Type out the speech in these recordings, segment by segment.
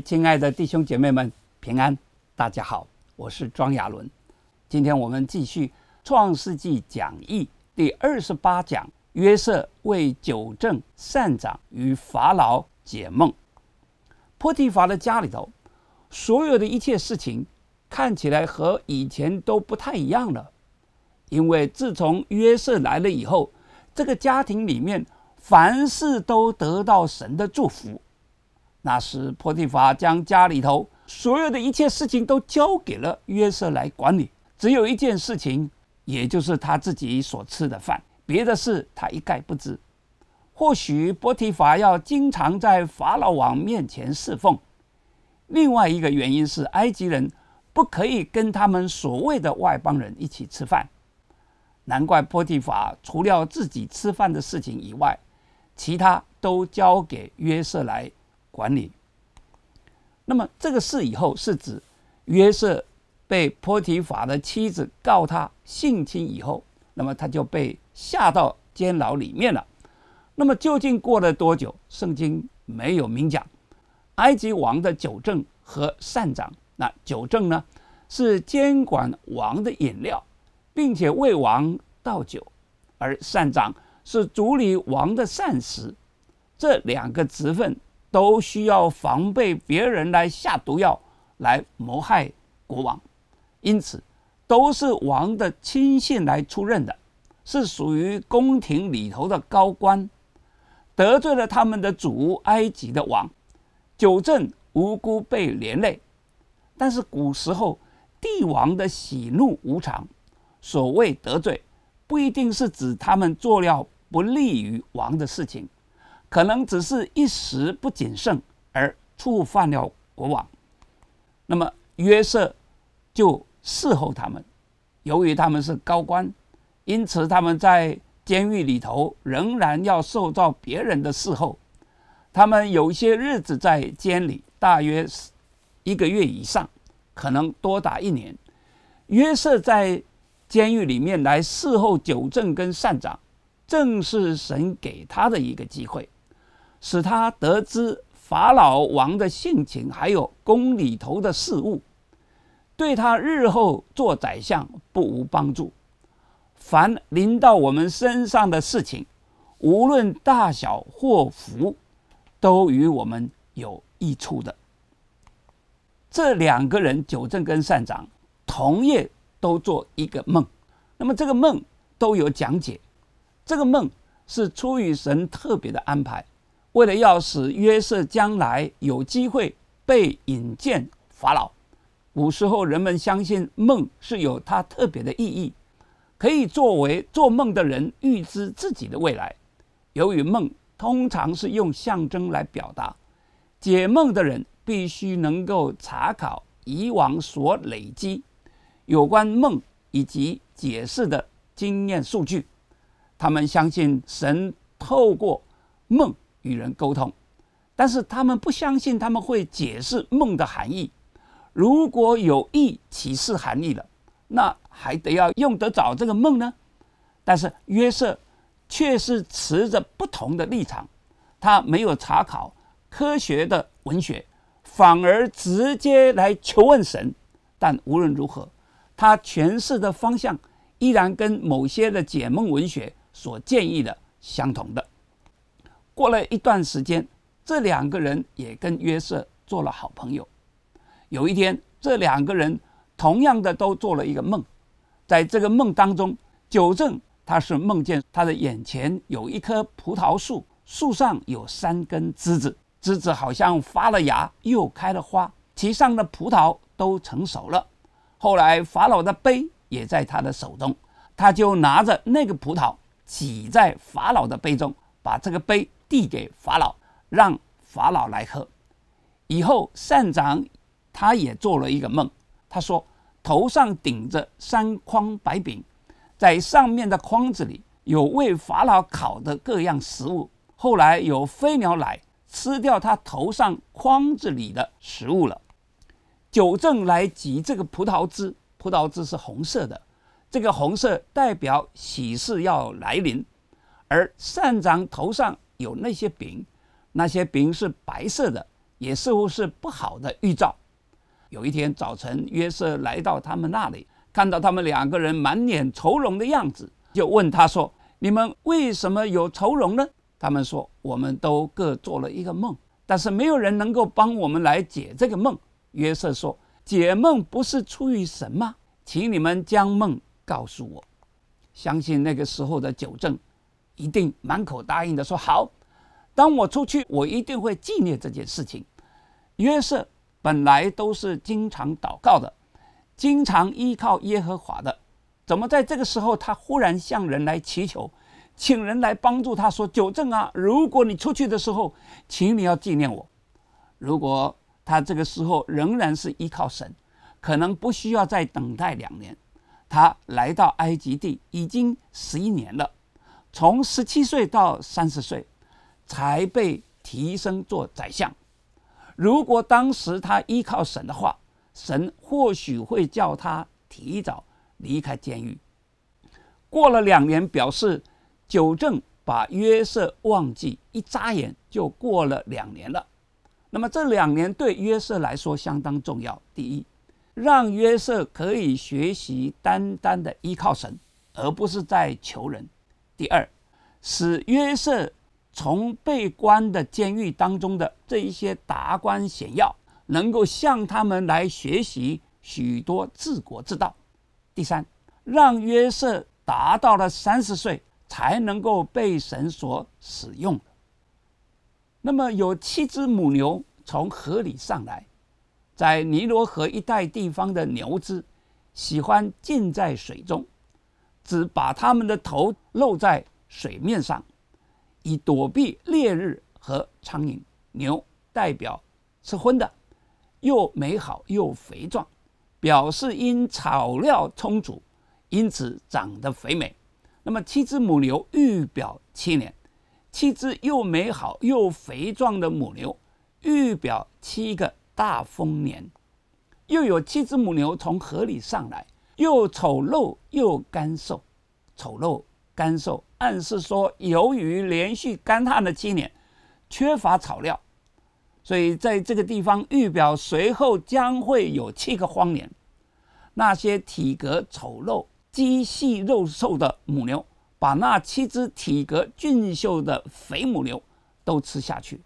亲爱的弟兄姐妹们，平安，大家好，我是庄亚伦。今天我们继续《创世纪》讲义第二十八讲：约瑟为九正善长与法老解梦。波提法的家里头，所有的一切事情看起来和以前都不太一样了，因为自从约瑟来了以后，这个家庭里面凡事都得到神的祝福。那时，波提法将家里头所有的一切事情都交给了约瑟来管理，只有一件事情，也就是他自己所吃的饭，别的事他一概不知。或许波提法要经常在法老王面前侍奉，另外一个原因是埃及人不可以跟他们所谓的外邦人一起吃饭。难怪波提法除了自己吃饭的事情以外，其他都交给约瑟来。管理。那么这个事以后是指约瑟被波提法的妻子告他性侵以后，那么他就被下到监牢里面了。那么究竟过了多久？圣经没有明讲。埃及王的酒政和善长，那酒政呢是监管王的饮料，并且为王倒酒；而善长是主理王的膳食。这两个职分。都需要防备别人来下毒药，来谋害国王，因此都是王的亲信来出任的，是属于宫廷里头的高官。得罪了他们的主埃及的王，久正无辜被连累。但是古时候帝王的喜怒无常，所谓得罪，不一定是指他们做了不利于王的事情。可能只是一时不谨慎而触犯了国王，那么约瑟就侍候他们。由于他们是高官，因此他们在监狱里头仍然要受到别人的侍候。他们有些日子在监里，大约一个月以上，可能多达一年。约瑟在监狱里面来侍候九正跟善长，正是神给他的一个机会。使他得知法老王的性情，还有宫里头的事物，对他日后做宰相不无帮助。凡临到我们身上的事情，无论大小祸福，都与我们有益处的。这两个人，九正跟善长，同夜都做一个梦，那么这个梦都有讲解。这个梦是出于神特别的安排。为了要使约瑟将来有机会被引荐法老，古时候人们相信梦是有它特别的意义，可以作为做梦的人预知自己的未来。由于梦通常是用象征来表达，解梦的人必须能够查考以往所累积有关梦以及解释的经验数据。他们相信神透过梦。与人沟通，但是他们不相信他们会解释梦的含义。如果有意启示含义了，那还得要用得着这个梦呢。但是约瑟却是持着不同的立场，他没有查考科学的文学，反而直接来求问神。但无论如何，他诠释的方向依然跟某些的解梦文学所建议的相同的。过了一段时间，这两个人也跟约瑟做了好朋友。有一天，这两个人同样的都做了一个梦。在这个梦当中，久正他是梦见他的眼前有一棵葡萄树，树上有三根枝子，枝子好像发了芽，又开了花，其上的葡萄都成熟了。后来法老的杯也在他的手中，他就拿着那个葡萄挤在法老的杯中，把这个杯。递给法老，让法老来喝。以后善长他也做了一个梦，他说头上顶着三筐白饼，在上面的筐子里有为法老烤的各样食物。后来有飞鸟来吃掉他头上筐子里的食物了。酒正来挤这个葡萄汁，葡萄汁是红色的，这个红色代表喜事要来临，而善长头上。有那些饼，那些饼是白色的，也似乎是不好的预兆。有一天早晨，约瑟来到他们那里，看到他们两个人满脸愁容的样子，就问他说：“你们为什么有愁容呢？”他们说：“我们都各做了一个梦，但是没有人能够帮我们来解这个梦。”约瑟说：“解梦不是出于神吗？请你们将梦告诉我。”相信那个时候的纠正。一定满口答应的说好，当我出去，我一定会纪念这件事情。约瑟本来都是经常祷告的，经常依靠耶和华的，怎么在这个时候他忽然向人来祈求，请人来帮助他？说：“纠正啊，如果你出去的时候，请你要纪念我。”如果他这个时候仍然是依靠神，可能不需要再等待两年。他来到埃及地已经十一年了。从十七岁到三十岁，才被提升做宰相。如果当时他依靠神的话，神或许会叫他提早离开监狱。过了两年，表示久正把约瑟忘记。一眨眼就过了两年了。那么这两年对约瑟来说相当重要。第一，让约瑟可以学习单单的依靠神，而不是在求人。第二，使约瑟从被关的监狱当中的这一些达官显要，能够向他们来学习许多治国之道。第三，让约瑟达到了三十岁，才能够被神所使用那么有七只母牛从河里上来，在尼罗河一带地方的牛只，喜欢浸在水中。只把它们的头露在水面上，以躲避烈日和苍蝇。牛代表吃荤的，又美好又肥壮，表示因草料充足，因此长得肥美。那么七只母牛预表七年，七只又美好又肥壮的母牛预表七个大丰年。又有七只母牛从河里上来。又丑陋又干瘦，丑陋干瘦，暗示说由于连续干旱的七年，缺乏草料，所以在这个地方预表随后将会有七个荒年。那些体格丑陋、肌细肉瘦的母牛，把那七只体格俊秀的肥母牛都吃下去，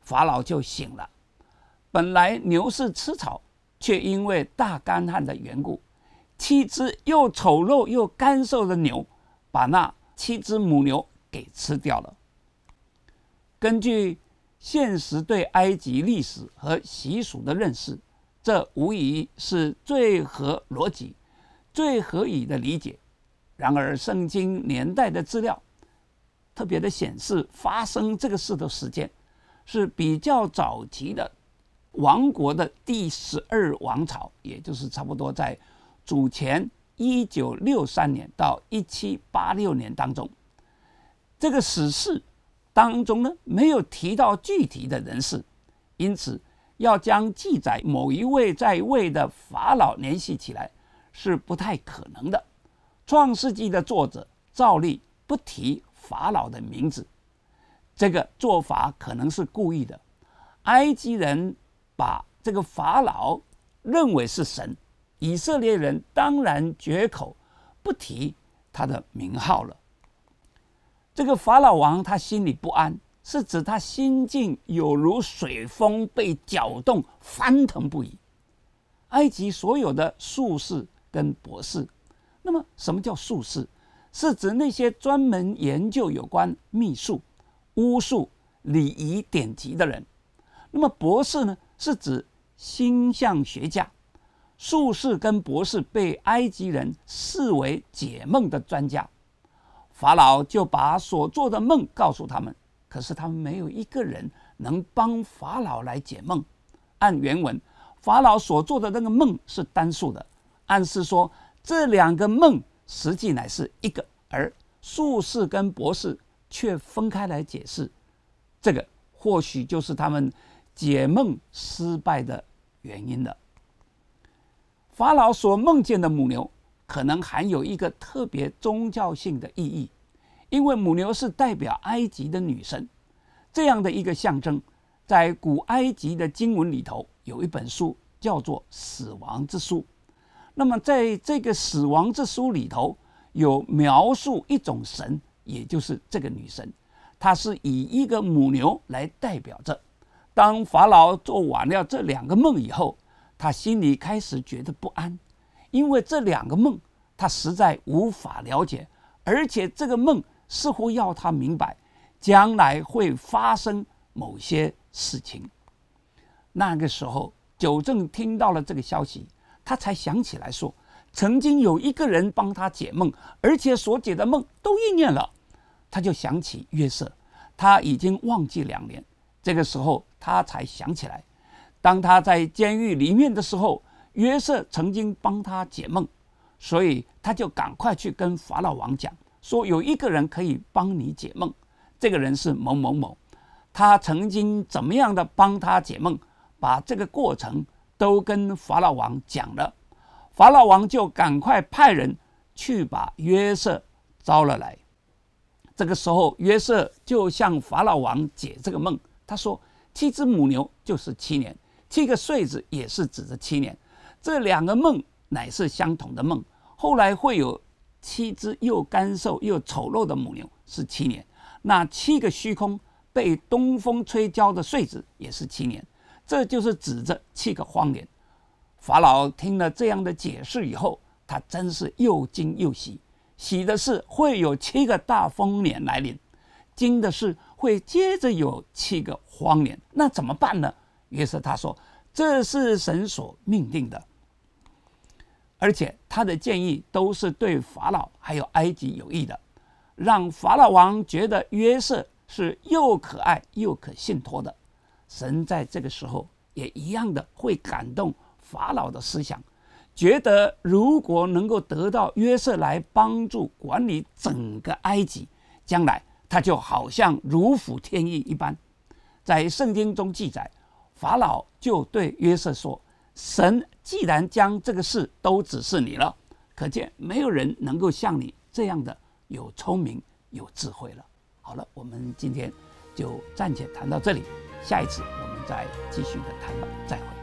法老就醒了。本来牛是吃草，却因为大干旱的缘故。七只又丑陋又干瘦的牛，把那七只母牛给吃掉了。根据现实对埃及历史和习俗的认识，这无疑是最合逻辑、最合理的理解。然而，圣经年代的资料特别的显示，发生这个事的时间是比较早期的王国的第十二王朝，也就是差不多在。主前一九六三年到一七八六年当中，这个史事当中呢，没有提到具体的人事，因此要将记载某一位在位的法老联系起来是不太可能的。创世纪的作者照例不提法老的名字，这个做法可能是故意的。埃及人把这个法老认为是神。以色列人当然绝口不提他的名号了。这个法老王他心里不安，是指他心境有如水风被搅动，翻腾不已。埃及所有的术士跟博士，那么什么叫术士？是指那些专门研究有关秘术、巫术、礼仪典籍的人。那么博士呢？是指星象学家。术士跟博士被埃及人视为解梦的专家，法老就把所做的梦告诉他们，可是他们没有一个人能帮法老来解梦。按原文，法老所做的那个梦是单数的，暗示说这两个梦实际乃是一个，而术士跟博士却分开来解释，这个或许就是他们解梦失败的原因了。法老所梦见的母牛，可能含有一个特别宗教性的意义，因为母牛是代表埃及的女神，这样的一个象征，在古埃及的经文里头有一本书叫做《死亡之书》，那么在这个《死亡之书》里头有描述一种神，也就是这个女神，她是以一个母牛来代表着。当法老做完了这两个梦以后。他心里开始觉得不安，因为这两个梦他实在无法了解，而且这个梦似乎要他明白将来会发生某些事情。那个时候，九正听到了这个消息，他才想起来说，曾经有一个人帮他解梦，而且所解的梦都应验了。他就想起约瑟，他已经忘记两年，这个时候他才想起来。当他在监狱里面的时候，约瑟曾经帮他解梦，所以他就赶快去跟法老王讲，说有一个人可以帮你解梦，这个人是某某某，他曾经怎么样的帮他解梦，把这个过程都跟法老王讲了，法老王就赶快派人去把约瑟招了来，这个时候约瑟就向法老王解这个梦，他说七只母牛就是七年。七个岁子也是指着七年，这两个梦乃是相同的梦。后来会有七只又干瘦又丑陋的母牛，是七年。那七个虚空被东风吹焦的穗子也是七年，这就是指着七个荒年。法老听了这样的解释以后，他真是又惊又喜。喜的是会有七个大丰年来临，惊的是会接着有七个荒年。那怎么办呢？于是他说：“这是神所命定的，而且他的建议都是对法老还有埃及有益的，让法老王觉得约瑟是又可爱又可信托的。神在这个时候也一样的会感动法老的思想，觉得如果能够得到约瑟来帮助管理整个埃及，将来他就好像如虎添翼一般。”在圣经中记载。法老就对约瑟说：“神既然将这个事都指示你了，可见没有人能够像你这样的有聪明有智慧了。”好了，我们今天就暂且谈到这里，下一次我们再继续的谈吧，再会。